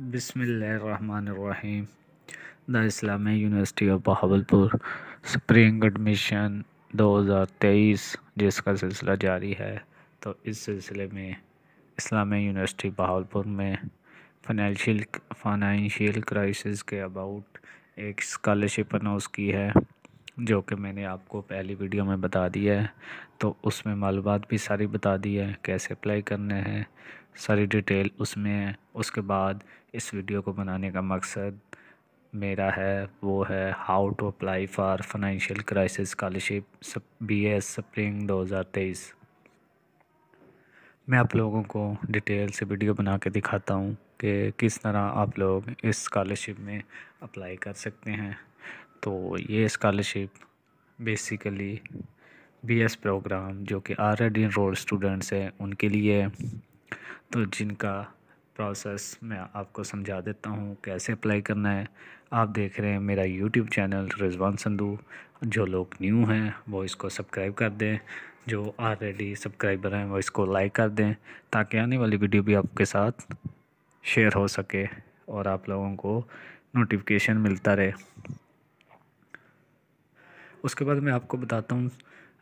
बिसमीम the Islamia university of Bahawalpur spring admission 2023 जिसका सिलसिला जारी है तो इस सिलसिले में इस्लामी यूनिवर्सिटी बहावलपुर में फाइनेंशियल फाइनेंशियल क्राइसिस के अबाउट एक स्कॉलरशिप अनाउंस की है जो कि मैंने आपको पहली वीडियो में बता दिया है तो उसमें मालूम भी सारी बता दी है कैसे अप्लाई करने हैं सारी डिटेल उसमें है उसके बाद इस वीडियो को बनाने का मकसद मेरा है वो है how to apply for financial crisis scholarship B S spring दो हज़ार तेईस मैं आप लोगों को डिटेल से वीडियो बना के दिखाता हूँ कि किस तरह आप लोग इस स्कॉलरशिप में अप्लाई कर सकते हैं तो ये स्कॉलरशिप बेसिकली बीएस प्रोग्राम जो कि ऑलरेडी इनरोल्ड स्टूडेंट्स हैं उनके लिए तो जिनका प्रोसेस मैं आपको समझा देता हूँ कैसे अप्लाई करना है आप देख रहे हैं मेरा यूट्यूब चैनल रिजवान संधू जो लोग न्यू हैं वो इसको सब्सक्राइब कर दें जो ऑलरेडी सब्सक्राइबर हैं वो इसको लाइक कर दें ताकि आने वाली वीडियो भी आपके साथ शेयर हो सके और आप लोगों को नोटिफिकेशन मिलता रहे उसके बाद मैं आपको बताता हूँ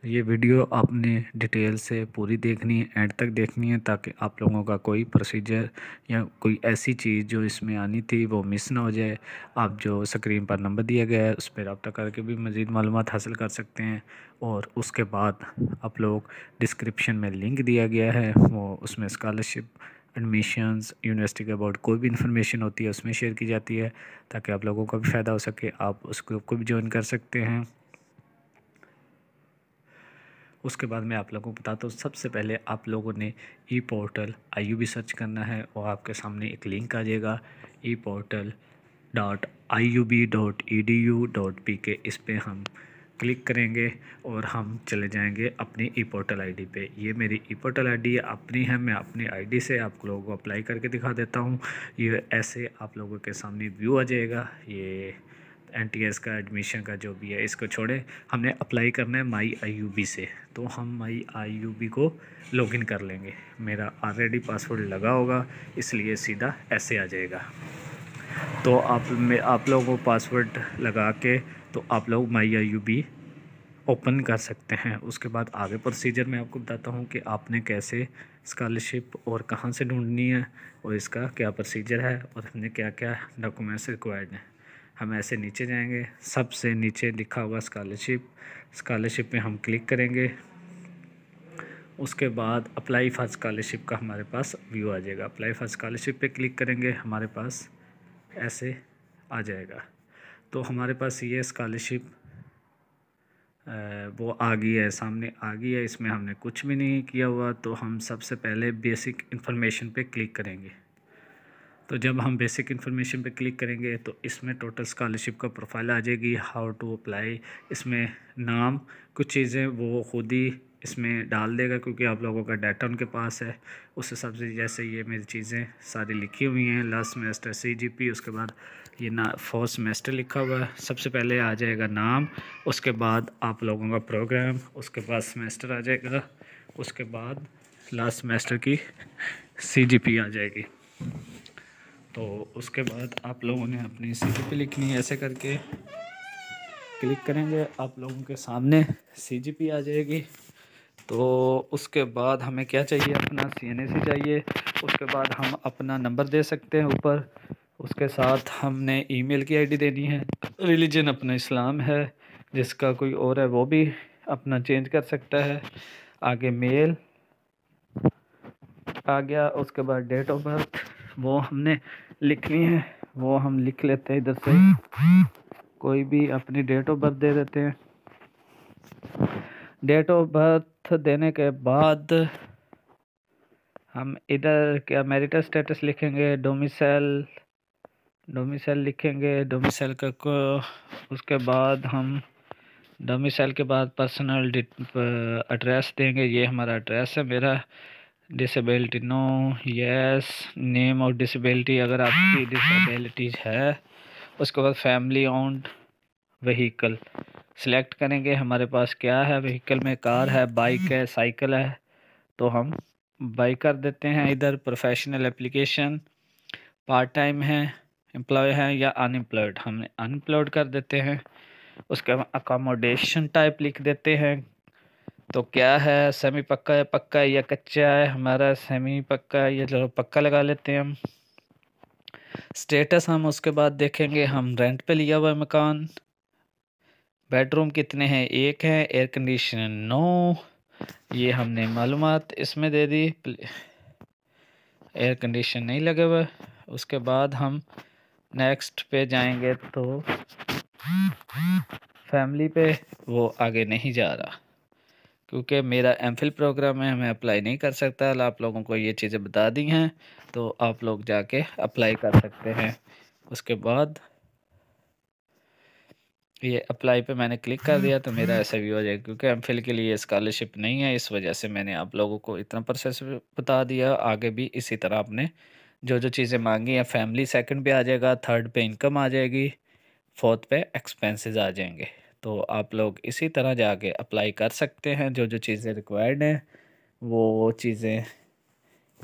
ये वीडियो आपने डिटेल से पूरी देखनी है एंड तक देखनी है ताकि आप लोगों का कोई प्रोसीजर या कोई ऐसी चीज़ जो इसमें आनी थी वो मिस ना हो जाए आप जो स्क्रीन पर नंबर दिया गया है उस पर रबता करके भी मज़ीद मालूम हासिल कर सकते हैं और उसके बाद आप लोग डिस्क्रिप्शन में लिंक दिया गया है वो उसमें इस्कालरशिप एडमिशन्स यूनिवर्सिटी के अबाउट कोई भी इंफॉर्मेशन होती है उसमें शेयर की जाती है ताकि आप लोगों का भी फ़ायदा हो सके आप उस ग्रुप को भी ज्वाइन कर सकते हैं उसके बाद मैं आप लोगों को बताता हूँ सबसे पहले आप लोगों ने E portal I U search करना है और आपके सामने एक लिंक आ जाएगा E portal dot I U B dot E D U dot P K इस पर हम क्लिक करेंगे और हम चले जाएंगे अपनी ई पोर्टल आई डी पर ये मेरी ई पोर्टल आई डी अपनी है मैं अपनी डी से आप लोगों को अप्लाई करके दिखा देता हूँ ये ऐसे आप लोगों के सामने व्यू आ जाएगा ये एन का एडमिशन का जो भी है इसको छोड़े हमने अप्लाई करना है माई आई से तो हम माई आई को लॉगिन कर लेंगे मेरा ऑलरेडी पासवर्ड लगा होगा इसलिए सीधा ऐसे आ जाएगा तो आप में आप लोगों को पासवर्ड लगा के तो आप लोग माई आई ओपन कर सकते हैं उसके बाद आगे प्रोसीजर मैं आपको बताता हूँ कि आपने कैसे स्कॉलरशिप और कहाँ से ढूंढनी है और इसका क्या प्रोसीजर है और हमने क्या क्या डॉक्यूमेंट्स रिक्वायर्ड हैं हम ऐसे नीचे जाएंगे सबसे नीचे लिखा हुआ स्कॉलरशिप स्कॉलरशिप में हम क्लिक करेंगे उसके बाद अप्लाई फॉर स्कॉलरशिप का हमारे पास व्यू आ जाएगा अप्लाई फॉर स्कॉलरशिप पे क्लिक करेंगे हमारे पास ऐसे आ जाएगा तो हमारे पास ये स्कॉलरशिप वो आ गई है सामने आ गई है इसमें हमने कुछ भी नहीं किया हुआ तो हम सबसे पहले बेसिक इन्फॉर्मेशन पे क्लिक करेंगे तो जब हम बेसिक इन्फॉर्मेशन पे क्लिक करेंगे तो इसमें टोटल स्कॉलरशिप का प्रोफाइल आ जाएगी हाउ टू अप्लाई इसमें नाम कुछ चीज़ें वो खुद ही इसमें डाल देगा क्योंकि आप लोगों का डाटा उनके पास है उस हिसाब से जैसे ये मेरी चीज़ें सारी लिखी हुई हैं लास्ट सेमेस्टर सी उसके बाद ये ना फोर्थ सेमेस्टर लिखा हुआ है सबसे पहले आ जाएगा नाम उसके बाद आप लोगों का प्रोग्राम उसके बाद सेमेस्टर आ जाएगा उसके बाद लास्ट सेमेस्टर की सी आ जाएगी तो उसके बाद आप लोगों ने अपनी सी पे लिखनी है ऐसे करके क्लिक करेंगे आप लोगों के सामने सी जी पी आ जाएगी तो उसके बाद हमें क्या चाहिए अपना सी एन ए सी चाहिए उसके बाद हम अपना नंबर दे सकते हैं ऊपर उसके साथ हमने ईमेल की आईडी देनी है रिलीजन अपना इस्लाम है जिसका कोई और है वो भी अपना चेंज कर सकता है आगे मेल आ गया उसके बाद डेट ऑफ बर्थ वो हमने लिखनी है वो हम लिख लेते हैं इधर से कोई भी अपनी डेट ऑफ बर्थ दे देते हैं डेट ऑफ बर्थ देने के बाद हम इधर क्या मेरिटल स्टेटस लिखेंगे डोमिसल डोमिसल लिखेंगे डोमिसल का को उसके बाद हम डोमिसल के बाद पर्सनल एड्रेस uh, देंगे ये हमारा एड्रेस है मेरा disability no yes name of disability अगर आपकी डिसेबिलिटीज है उसके बाद फैमिली ओन्ड वहीकल सेलेक्ट करेंगे हमारे पास क्या है वहीकल में कार है बाइक है साइकिल है तो हम बाई कर देते हैं इधर प्रोफेशनल एप्लीकेशन पार्ट टाइम है एम्प्लॉय है या अनएम्प्लॉयड हमने अनएम्प्लॉयड कर देते हैं उसके अकोमोडेशन टाइप लिख देते हैं तो क्या है सेमी पक्का है पक्का है या कच्चा है हमारा सेमी पक्का है या चलो पक्का लगा लेते हैं हम स्टेटस हम उसके बाद देखेंगे हम रेंट पे लिया हुआ है मकान बेडरूम कितने हैं एक है एयर कंडीशन नौ ये हमने मालूम इसमें दे दी एयर कंडीशन नहीं लगे हुए उसके बाद हम नेक्स्ट पे जाएंगे तो फैमिली पे वो आगे नहीं जा रहा क्योंकि मेरा एम प्रोग्राम है मैं अप्लाई नहीं कर सकता आप लोगों को ये चीज़ें बता दी हैं तो आप लोग जाके अप्लाई कर सकते हैं उसके बाद ये अप्लाई पे मैंने क्लिक कर दिया तो मेरा ऐसा व्यू हो जाएगा क्योंकि एम के लिए स्कॉलरशिप नहीं है इस वजह से मैंने आप लोगों को इतना प्रोसेस बता दिया आगे भी इसी तरह आपने जो जो चीज़ें मांगी हैं फैमिली सेकंड पे आ जाएगा थर्ड पे इनकम आ जाएगी फोर्थ पे एक्सपेंसेस आ जाएंगे तो आप लोग इसी तरह जाके अप्लाई कर सकते हैं जो जो चीज़ें रिक्वायर्ड हैं वो चीज़ें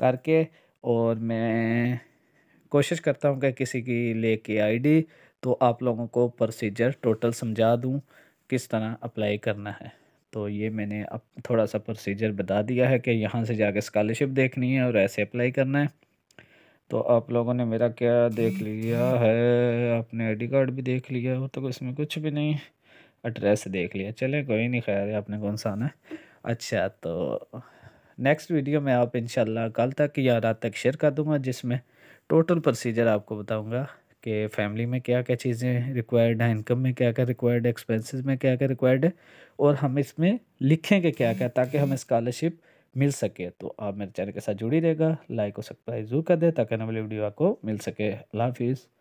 करके और मैं कोशिश करता हूँ कि किसी की लेके आईडी तो आप लोगों को प्रोसीजर टोटल समझा दूँ किस तरह अप्लाई करना है तो ये मैंने अब थोड़ा सा प्रोसीजर बता दिया है कि यहाँ से जाके स्कॉलरशिप देखनी है और ऐसे अप्लाई करना है तो आप लोगों ने मेरा क्या देख लिया है आपने आईडी कार्ड भी देख लिया हो तो इसमें कुछ भी नहीं एड्रेस देख लिया चले कोई नहीं खैर आपने कौन सा आना है अच्छा तो नेक्स्ट वीडियो में आप इंशाल्लाह कल तक या रात तक शेयर कर दूंगा जिसमें टोटल प्रोसीजर आपको बताऊंगा कि फैमिली में क्या क्या चीज़ें रिक्वायर्ड हैं इनकम में क्या क्या रिक्वायर्ड है एक्सपेंसेस में क्या क्या रिक्वायर्ड है और हम इसमें लिखेंगे क्या क्या ताकि हमें स्कॉलरशिप मिल सके तो आप मेरे चैनल के साथ जुड़ी रहेगा लाइक और सब्सक्राइब जरूर कर दें ताकि नई वीडियो आपको मिल सके अल्लाह हाफिज़